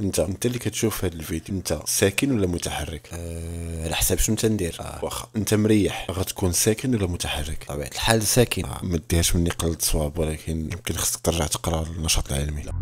انت انت اللي كتشوف هذا الفيديو انت ساكن ولا متحرك أه... على حساب شنو تندير آه. واخا انت مريح غتكون ساكن ولا متحرك طبيعه الحال ساكن آه. ما ديهاش مني قلت صواب ولكن يمكن خصك ترجع تقرا النشاط العلمي لا.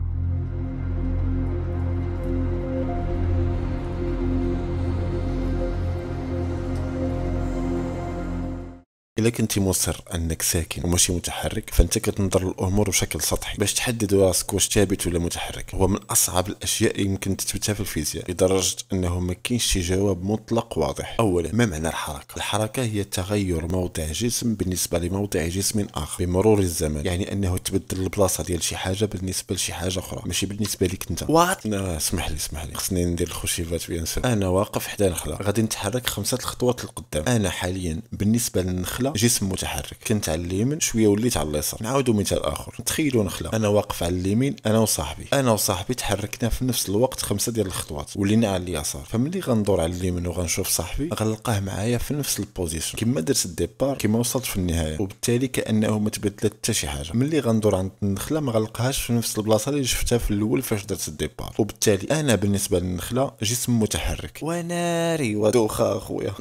اذا كنت مصر انك ساكن وماشي متحرك فانت كتنظر للامور بشكل سطحي باش تحدد راسك واش ثابت ولا متحرك هو من اصعب الاشياء اللي يمكن تثبتها في الفيزياء لدرجه انه ما كاينش شي جواب مطلق واضح اولا ما معنى الحركه الحركه هي تغير موضع جسم بالنسبه لموضع جسم اخر بمرور الزمن يعني انه تبدل البلاصه ديال شي حاجه بالنسبه لشي حاجه اخرى ماشي بالنسبه لك انت وات اسمح لي اسمح لي خصني ندير الخشيفات بيان انا واقف حدا نخله غادي نتحرك خمسه الخطوات القدام انا حاليا بالنسبه للنخله جسم متحرك كنت على اليمين شويه وليت على اليسار نعاودوا مثال اخر تخيلوا نخله انا واقف على اليمين انا وصاحبي انا وصاحبي تحركنا في نفس الوقت خمسه ديال الخطوات ولينا على اليسار فملي غندور على اليمين وغنشوف صاحبي غنلقاه معايا في نفس البوزيشن كما درت الديبار كما وصلت في النهايه وبالتالي كانه ما تبدلت حتى شي حاجه ملي غندور عند النخله ما غنلقاهاش في نفس البلاصه اللي شفتها في الاول فاش درت الديبار وبالتالي انا بالنسبه للنخله جسم متحرك وناري ودوخه خويا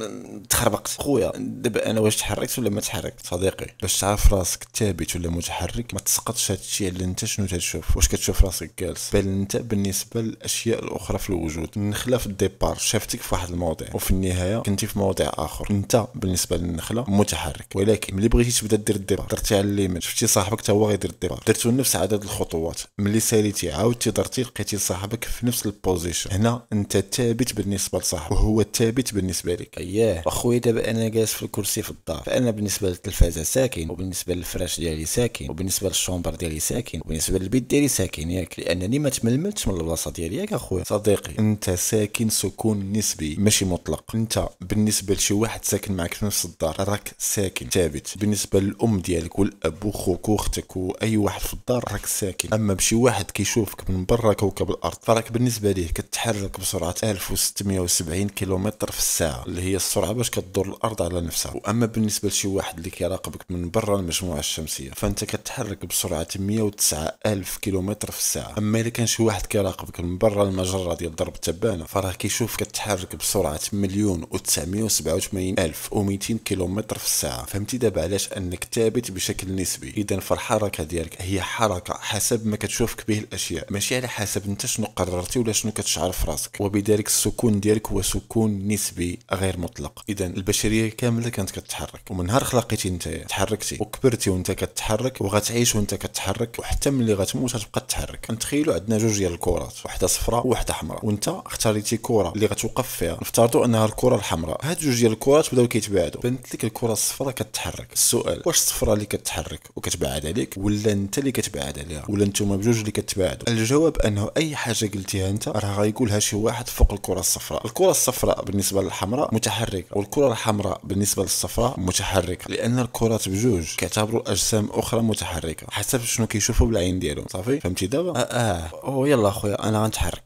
تخربقت خويا دابا انا واش تحركت تحركت ولا ما تحركت صديقي باش تعرف راسك ثابت ولا متحرك ما تسقطش هادشي على انت شنو تشوف واش كتشوف راسك جالس بل انت بالنسبه للاشياء الاخرى في الوجود النخله في الديبار شافتك في واحد الموضع وفي النهايه كنتي في موضع اخر انت بالنسبه للنخله متحرك ولكن ملي بغيتي تبدا دير الديبار درتي على الليمت شفتي صاحبك حتى هو غيدير الديبار درتو نفس عدد الخطوات ملي ساليتي عاودتي درتي لقيتي صاحبك في نفس البوزيشن هنا انت ثابت بالنسبه لصاحبك وهو ثابت بالنسبه لك اييه اخويا دابا انا جالس في الكرسي في الدار فانا انا بالنسبه للتلفازه ساكن وبالنسبه للفراش ديالي ساكن وبالنسبه للشومبر ديالي ساكن وبالنسبه للبيت ديالي ساكن ياك لانني ما تململتش من البلاصه ديالي ياك اخويا صديقي انت ساكن سكون نسبي ماشي مطلق انت بالنسبه لشي واحد ساكن معك في نفس الدار راك ساكن ثابت بالنسبه للام ديالك والاب وخوك واختك واي واحد في الدار راك ساكن اما بشي واحد كيشوفك من برا كوكب الارض فراك بالنسبه ليه كت تتحرك بسرعة 1670 كيلومتر في الساعة اللي هي السرعة باش كدور الأرض على نفسها وأما بالنسبة لشي واحد اللي كيراقبك من برا المجموعة الشمسية فأنت كتحرك بسرعة 109 ألف كيلومتر في الساعة أما إذا كان شي واحد كيراقبك من برا المجرة ديال درب التبانة فراه كيشوف كتحرك بسرعة مليون و 987 ألف و 200 كيلومتر في الساعة فهمتي دابا علاش أنك ثابت بشكل نسبي إذا فالحركة ديالك هي حركة حسب ما كتشوفك به الأشياء ماشي على حسب أنت شنو قررتي ولا شنو كتشعر تعرف راسك وبذلك السكون ديالك هو سكون نسبي غير مطلق اذا البشريه كامله كانت كتحرك ومن نهار خلقتي انت تحركتي وكبرتي وانت كتحرك وغتعيش وانت كتحرك وحتى ملي غتموت غتبقى تحرك نتخيلوا عندنا جوج ديال الكرات واحده صفراء وواحده حمراء وانت اختاريتي كره اللي غتوقف فيها نفترضوا انها الكره الحمراء هاد جوج ديال الكرات بداو كيتباعدوا بانت لك الكره الصفراء كتحرك السؤال واش الصفراء اللي كتحرك وكتبعد عليك ولا انت اللي كتبعد عليها ولا نتوما بجوج اللي كتباعدوا الجواب انه اي حاجه قلتيها انت راه غيكون كلها شي واحد فوق الكره الصفراء الكره الصفراء بالنسبه للحمراء متحركه والكره الحمراء بالنسبه للصفراء متحركه لان الكرات بجوج كيعتبروا اجسام اخرى متحركه حسب شنو كيشوفوا بالعين ديالهم صافي فهمتي دابا اه, آه. او يلا اخويا انا غنتحرك